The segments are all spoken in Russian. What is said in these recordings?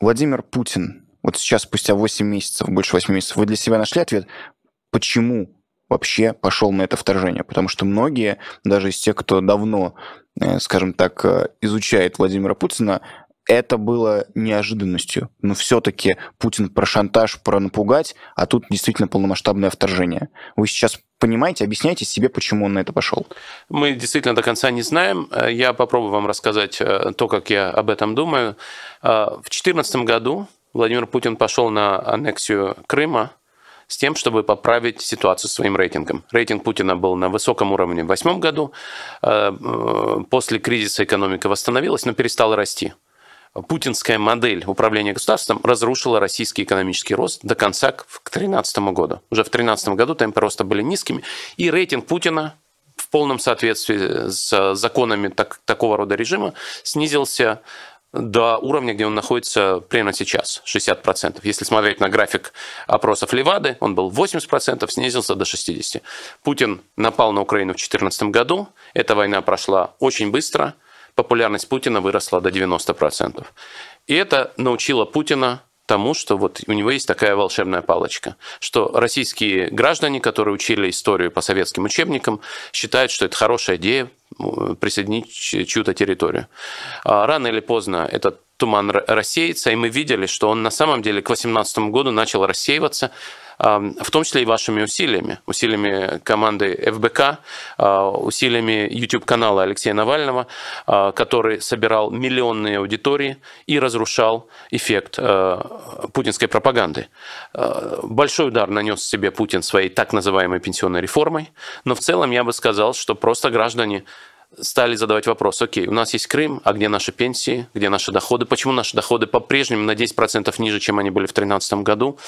Владимир Путин, вот сейчас спустя 8 месяцев, больше 8 месяцев, вы для себя нашли ответ, почему вообще пошел на это вторжение? Потому что многие, даже из тех, кто давно, э, скажем так, э, изучает Владимира Путина, это было неожиданностью. Но все-таки Путин про шантаж, про напугать, а тут действительно полномасштабное вторжение. Вы сейчас понимаете, объясняйте себе, почему он на это пошел. Мы действительно до конца не знаем. Э, я попробую вам рассказать э, то, как я об этом думаю. Э, в 2014 году Владимир Путин пошел на аннексию Крыма с тем, чтобы поправить ситуацию своим рейтингом. Рейтинг Путина был на высоком уровне в 2008 году. После кризиса экономика восстановилась, но перестала расти путинская модель управления государством разрушила российский экономический рост до конца к 2013 году. Уже в 2013 году темпы роста были низкими, и рейтинг Путина в полном соответствии с законами так, такого рода режима снизился до уровня, где он находится примерно сейчас, 60%. Если смотреть на график опросов Левады, он был 80%, снизился до 60%. Путин напал на Украину в 2014 году, эта война прошла очень быстро – популярность Путина выросла до 90%. И это научило Путина тому, что вот у него есть такая волшебная палочка, что российские граждане, которые учили историю по советским учебникам, считают, что это хорошая идея присоединить чью-то территорию. А рано или поздно этот туман рассеется, и мы видели, что он на самом деле к 2018 году начал рассеиваться, в том числе и вашими усилиями, усилиями команды ФБК, а, усилиями YouTube-канала Алексея Навального, а, который собирал миллионные аудитории и разрушал эффект э, путинской пропаганды. Э, большой удар нанес себе Путин своей так называемой пенсионной реформой, но в целом я бы сказал, что просто граждане стали задавать вопрос, окей, у нас есть Крым, а где наши пенсии, где наши доходы, почему наши доходы по-прежнему на 10% ниже, чем они были в 2013 году.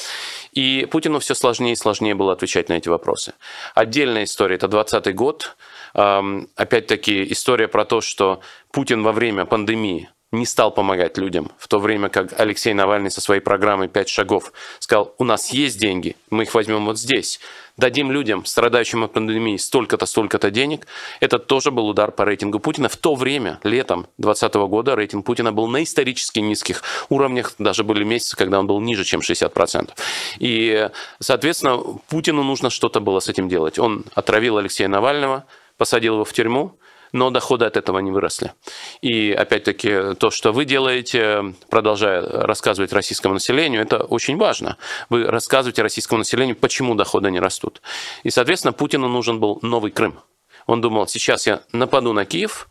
И Путину все сложнее и сложнее было отвечать на эти вопросы. Отдельная история, это 2020 год. Эм, опять-таки история про то, что Путин во время пандемии не стал помогать людям, в то время как Алексей Навальный со своей программой «Пять шагов» сказал, у нас есть деньги, мы их возьмем вот здесь дадим людям, страдающим от пандемии, столько-то, столько-то денег, это тоже был удар по рейтингу Путина. В то время, летом 2020 года, рейтинг Путина был на исторически низких уровнях, даже были месяцы, когда он был ниже, чем 60%. И, соответственно, Путину нужно что-то было с этим делать. Он отравил Алексея Навального, посадил его в тюрьму, но доходы от этого не выросли. И опять-таки то, что вы делаете, продолжая рассказывать российскому населению, это очень важно. Вы рассказываете российскому населению, почему доходы не растут. И, соответственно, Путину нужен был новый Крым. Он думал, сейчас я нападу на Киев,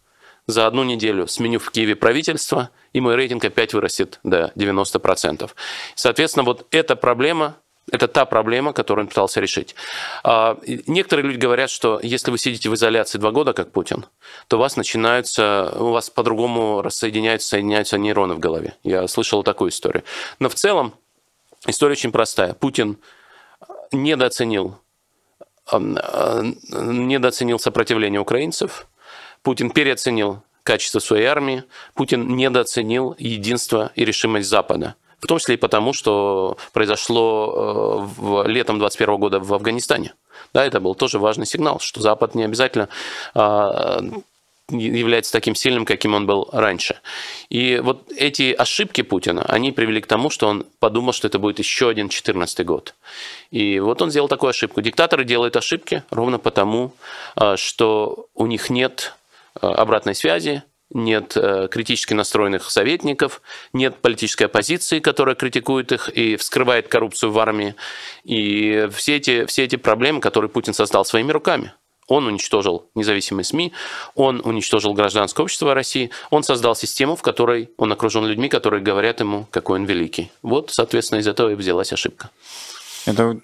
за одну неделю сменю в Киеве правительство, и мой рейтинг опять вырастет до 90%. Соответственно, вот эта проблема это та проблема, которую он пытался решить. А, некоторые люди говорят, что если вы сидите в изоляции два года, как Путин, то у вас начинаются, у вас по-другому рассоединяются, соединяются нейроны в голове. Я слышал такую историю. Но в целом история очень простая. Путин недооценил, э, недооценил сопротивление украинцев, Путин переоценил качество своей армии, Путин недооценил единство и решимость Запада – в том числе и потому, что э, произошло э, в, летом 21 года в Афганистане. Да, это был тоже важный сигнал, что Запад не обязательно а, является таким сильным, каким он был раньше. И вот эти ошибки Путина, они привели к тому, что он подумал, что это будет еще один 14 год. И вот он сделал такую ошибку. Диктаторы делают ошибки ровно потому, э, что у них нет обратной связи, нет э, критически настроенных советников, нет политической оппозиции, которая критикует их и вскрывает коррупцию в армии. И все эти, все эти проблемы, которые Путин создал своими руками. Он уничтожил независимые СМИ, он уничтожил гражданское общество России, он создал систему, в которой он окружен людьми, которые говорят ему, какой он великий. Вот, соответственно, из этого и взялась ошибка. Это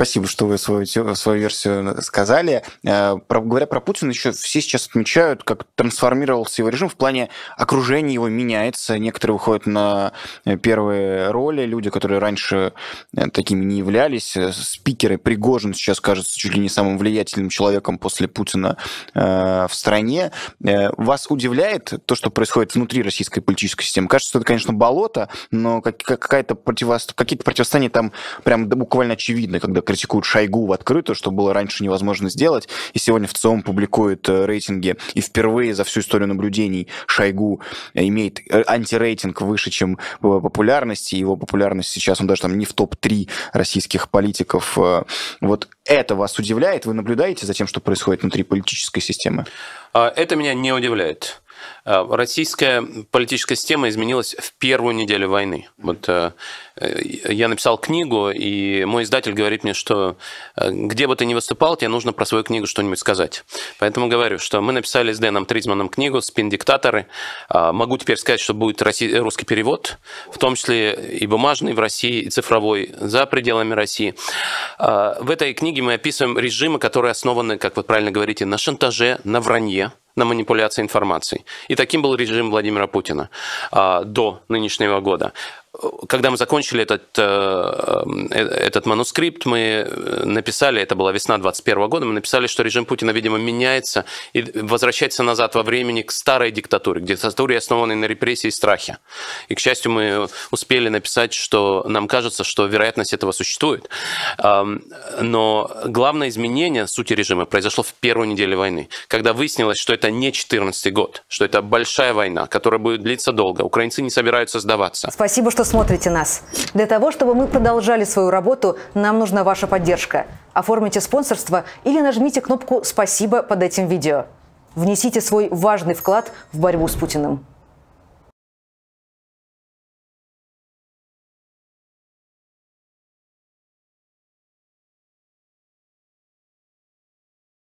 Спасибо, что вы свою, свою версию э, сказали. Э, про, говоря про Путина, еще все сейчас отмечают, как трансформировался его режим в плане окружения его меняется. Некоторые выходят на э, первые роли, люди, которые раньше такими не являлись. Спикеры Пригожин сейчас кажется чуть ли не самым влиятельным человеком после Путина в стране. Вас удивляет то, что происходит внутри российской политической системы? Кажется, что это, конечно, болото, но какая-то какие-то противостояния там прям буквально очевидны, когда критикуют Шойгу в открытую, что было раньше невозможно сделать, и сегодня в целом публикует э, рейтинги, и впервые за всю историю наблюдений Шойгу э, имеет э, антирейтинг выше, чем популярность и его популярность сейчас, он даже там не в топ-3 российских политиков. Вот это вас удивляет? Вы наблюдаете за тем, что происходит внутри политической системы? А, это меня не удивляет. Э, российская политическая система изменилась в первую неделю войны. Вот э, э, я написал книгу, и мой издатель говорит мне, что где бы ты ни выступал, тебе нужно про свою книгу что-нибудь сказать. Поэтому говорю, что мы написали с Дэном Тризманом книгу «Спин-диктаторы». Могу теперь сказать, что будет русский перевод, в том числе и бумажный в России, и цифровой за пределами России. В этой книге мы описываем режимы, которые основаны, как вы правильно говорите, на шантаже, на вранье, на манипуляции информацией. И таким был режим Владимира Путина а, до нынешнего года когда мы закончили этот, э, эм, э, этот манускрипт, мы э, написали, это была весна 21 года, мы написали, что режим Путина, видимо, меняется и возвращается назад во времени к старой диктатуре, к диктатуре, основанной на репрессии и страхе. И, к счастью, мы успели написать, что нам кажется, что вероятность этого существует. Эм, но главное изменение сути режима произошло в первую неделю войны, когда выяснилось, что это не 14 год, что это большая война, которая будет длиться долго. Украинцы не собираются сдаваться. Спасибо, что что смотрите нас. Для того, чтобы мы продолжали свою работу, нам нужна ваша поддержка. Оформите спонсорство или нажмите кнопку «Спасибо» под этим видео. Внесите свой важный вклад в борьбу с Путиным.